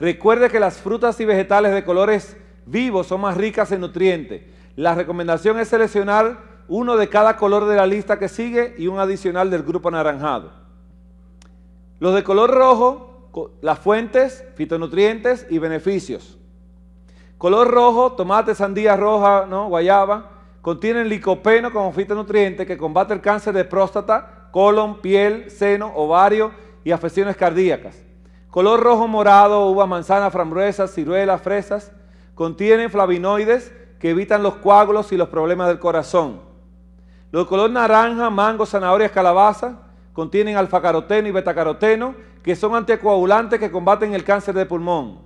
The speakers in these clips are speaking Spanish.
Recuerde que las frutas y vegetales de colores vivos son más ricas en nutrientes. La recomendación es seleccionar uno de cada color de la lista que sigue y un adicional del grupo anaranjado. Los de color rojo, las fuentes, fitonutrientes y beneficios. Color rojo, tomate, sandía roja, ¿no? guayaba, contienen licopeno como fitonutriente que combate el cáncer de próstata, colon, piel, seno, ovario y afecciones cardíacas color rojo morado, uva, manzana, frambuesas, ciruelas, fresas. contienen flavinoides que evitan los coágulos y los problemas del corazón. Los de color naranja, mango, zanahorias, calabaza contienen alfa-caroteno y beta-caroteno, que son anticoagulantes que combaten el cáncer de pulmón.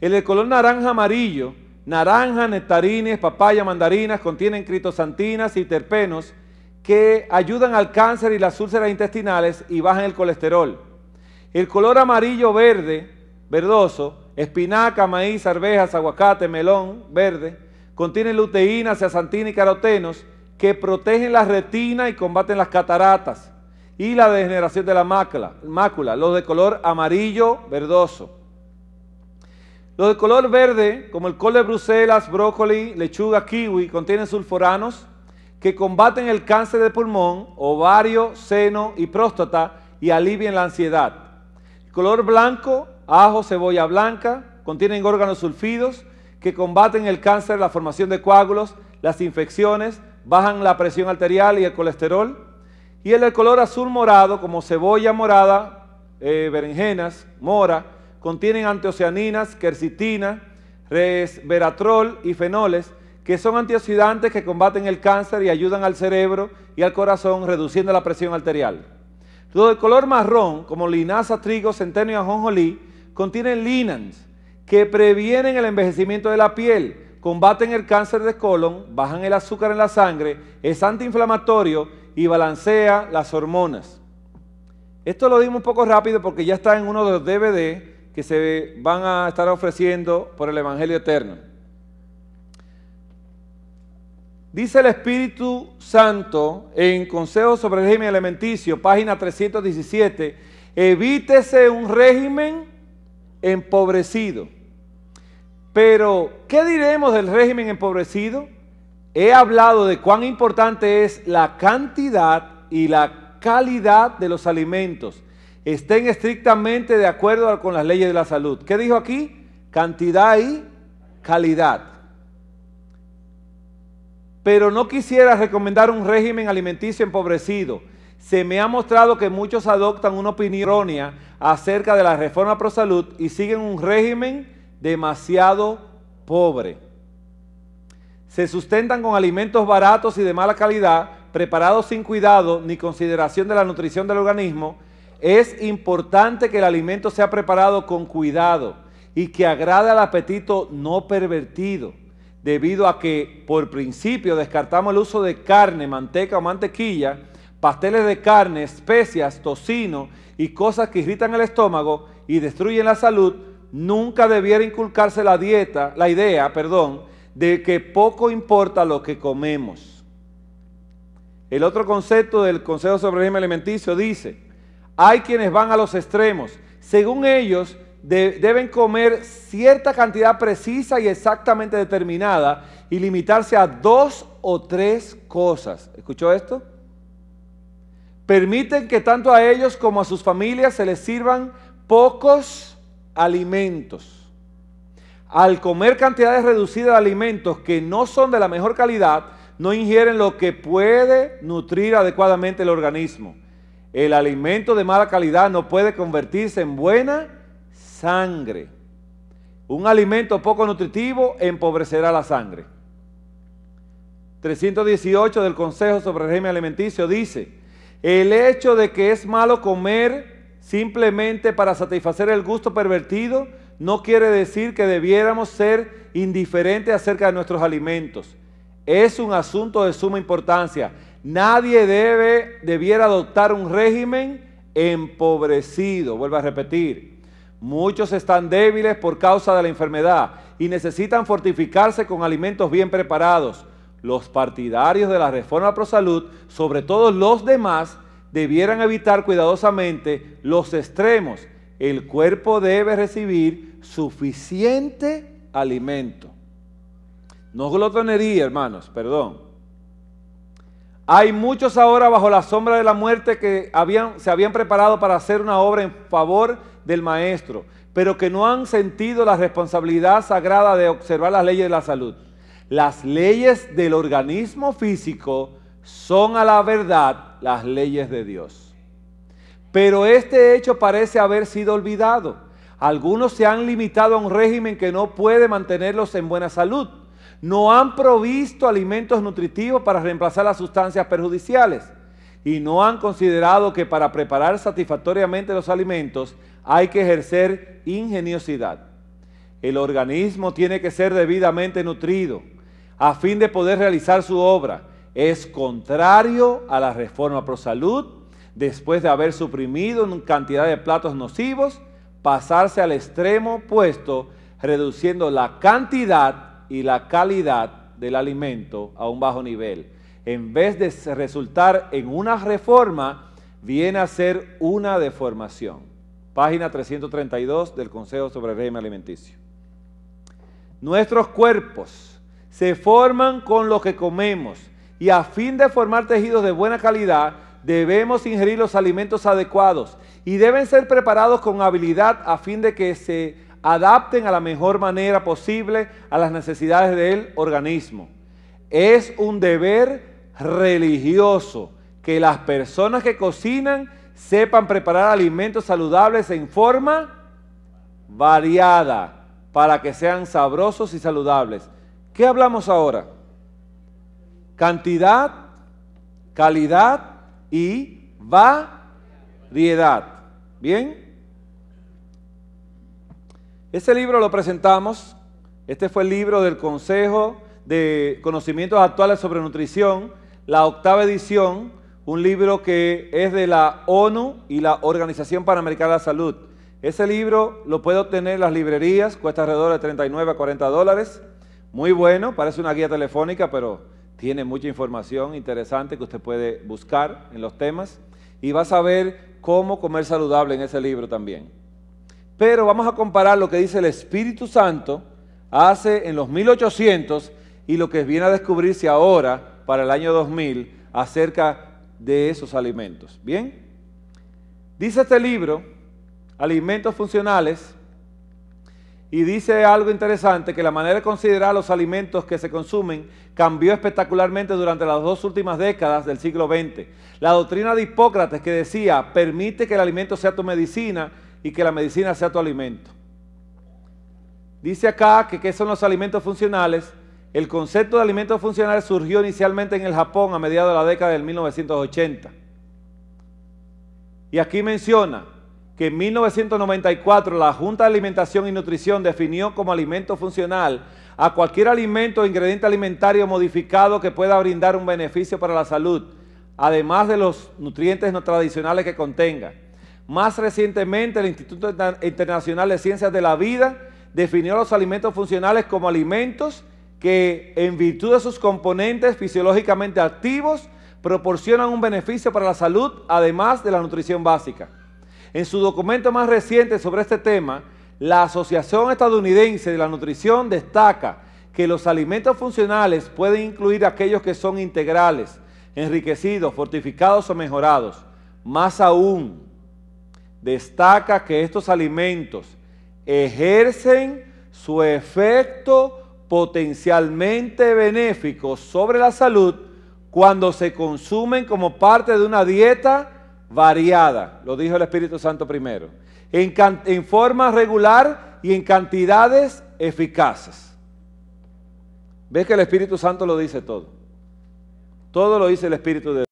El de color naranja amarillo, naranja, nectarines, papaya, mandarinas contienen critosantinas y terpenos que ayudan al cáncer y las úlceras intestinales y bajan el colesterol. El color amarillo verde, verdoso, espinaca, maíz, arvejas, aguacate, melón, verde, contiene luteína, zeaxantina y carotenos que protegen la retina y combaten las cataratas y la degeneración de la mácula, mácula los de color amarillo verdoso. Los de color verde, como el col de Bruselas, brócoli, lechuga, kiwi, contienen sulforanos que combaten el cáncer de pulmón, ovario, seno y próstata y alivian la ansiedad. Color blanco, ajo, cebolla blanca, contienen órganos sulfidos que combaten el cáncer, la formación de coágulos, las infecciones, bajan la presión arterial y el colesterol. Y el color azul morado, como cebolla morada, eh, berenjenas, mora, contienen antocianinas, quercitina, resveratrol y fenoles, que son antioxidantes que combaten el cáncer y ayudan al cerebro y al corazón reduciendo la presión arterial. Todo de color marrón, como linaza, trigo, centeno y ajonjolí, contienen linans que previenen el envejecimiento de la piel, combaten el cáncer de colon, bajan el azúcar en la sangre, es antiinflamatorio y balancea las hormonas. Esto lo dimos un poco rápido porque ya está en uno de los DVD que se van a estar ofreciendo por el Evangelio Eterno. Dice el Espíritu Santo en Consejo sobre el régimen alimenticio, página 317, evítese un régimen empobrecido. Pero, ¿qué diremos del régimen empobrecido? He hablado de cuán importante es la cantidad y la calidad de los alimentos. Estén estrictamente de acuerdo con las leyes de la salud. ¿Qué dijo aquí? Cantidad y calidad pero no quisiera recomendar un régimen alimenticio empobrecido. Se me ha mostrado que muchos adoptan una opinión errónea acerca de la reforma pro salud y siguen un régimen demasiado pobre. Se sustentan con alimentos baratos y de mala calidad, preparados sin cuidado ni consideración de la nutrición del organismo. Es importante que el alimento sea preparado con cuidado y que agrade al apetito no pervertido debido a que por principio descartamos el uso de carne, manteca o mantequilla, pasteles de carne, especias, tocino y cosas que irritan el estómago y destruyen la salud, nunca debiera inculcarse la dieta, la idea, perdón, de que poco importa lo que comemos. El otro concepto del Consejo sobre el régimen alimenticio dice, hay quienes van a los extremos. Según ellos, deben comer cierta cantidad precisa y exactamente determinada y limitarse a dos o tres cosas. ¿Escuchó esto? Permiten que tanto a ellos como a sus familias se les sirvan pocos alimentos. Al comer cantidades reducidas de alimentos que no son de la mejor calidad, no ingieren lo que puede nutrir adecuadamente el organismo. El alimento de mala calidad no puede convertirse en buena sangre. Un alimento poco nutritivo empobrecerá la sangre. 318 del Consejo sobre Régimen Alimenticio dice, el hecho de que es malo comer simplemente para satisfacer el gusto pervertido no quiere decir que debiéramos ser indiferentes acerca de nuestros alimentos. Es un asunto de suma importancia. Nadie debe, debiera adoptar un régimen empobrecido. Vuelvo a repetir, Muchos están débiles por causa de la enfermedad y necesitan fortificarse con alimentos bien preparados. Los partidarios de la reforma pro salud, sobre todo los demás, debieran evitar cuidadosamente los extremos. El cuerpo debe recibir suficiente alimento. No glotonería, hermanos, perdón. Hay muchos ahora bajo la sombra de la muerte que se habían preparado para hacer una obra en favor del maestro, pero que no han sentido la responsabilidad sagrada de observar las leyes de la salud. Las leyes del organismo físico son a la verdad las leyes de Dios. Pero este hecho parece haber sido olvidado. Algunos se han limitado a un régimen que no puede mantenerlos en buena salud. No han provisto alimentos nutritivos para reemplazar las sustancias perjudiciales y no han considerado que para preparar satisfactoriamente los alimentos hay que ejercer ingeniosidad. El organismo tiene que ser debidamente nutrido a fin de poder realizar su obra. Es contrario a la reforma pro salud, después de haber suprimido una cantidad de platos nocivos, pasarse al extremo opuesto, reduciendo la cantidad y la calidad del alimento a un bajo nivel. En vez de resultar en una reforma, viene a ser una deformación página 332 del Consejo sobre el Régimen Alimenticio. Nuestros cuerpos se forman con lo que comemos y a fin de formar tejidos de buena calidad debemos ingerir los alimentos adecuados y deben ser preparados con habilidad a fin de que se adapten a la mejor manera posible a las necesidades del organismo. Es un deber religioso que las personas que cocinan sepan preparar alimentos saludables en forma variada para que sean sabrosos y saludables. ¿Qué hablamos ahora? Cantidad, calidad y variedad. ¿Bien? Este libro lo presentamos. Este fue el libro del Consejo de Conocimientos Actuales sobre Nutrición, la octava edición, un libro que es de la ONU y la Organización Panamericana de la Salud. Ese libro lo puede obtener en las librerías, cuesta alrededor de 39 a 40 dólares. Muy bueno, parece una guía telefónica, pero tiene mucha información interesante que usted puede buscar en los temas y va a saber cómo comer saludable en ese libro también. Pero vamos a comparar lo que dice el Espíritu Santo hace en los 1800 y lo que viene a descubrirse ahora para el año 2000 acerca de esos alimentos. Bien, dice este libro, Alimentos Funcionales, y dice algo interesante, que la manera de considerar los alimentos que se consumen cambió espectacularmente durante las dos últimas décadas del siglo XX. La doctrina de Hipócrates que decía, permite que el alimento sea tu medicina y que la medicina sea tu alimento. Dice acá que qué son los alimentos funcionales el concepto de alimentos funcionales surgió inicialmente en el Japón a mediados de la década del 1980. Y aquí menciona que en 1994 la Junta de Alimentación y Nutrición definió como alimento funcional a cualquier alimento o ingrediente alimentario modificado que pueda brindar un beneficio para la salud, además de los nutrientes no tradicionales que contenga. Más recientemente, el Instituto Internacional de Ciencias de la Vida definió los alimentos funcionales como alimentos que en virtud de sus componentes fisiológicamente activos proporcionan un beneficio para la salud, además de la nutrición básica. En su documento más reciente sobre este tema, la Asociación Estadounidense de la Nutrición destaca que los alimentos funcionales pueden incluir aquellos que son integrales, enriquecidos, fortificados o mejorados. Más aún, destaca que estos alimentos ejercen su efecto potencialmente benéficos sobre la salud cuando se consumen como parte de una dieta variada, lo dijo el Espíritu Santo primero, en, forma regular y en cantidades eficaces. ¿Ves que el Espíritu Santo lo dice todo? Todo lo dice el Espíritu de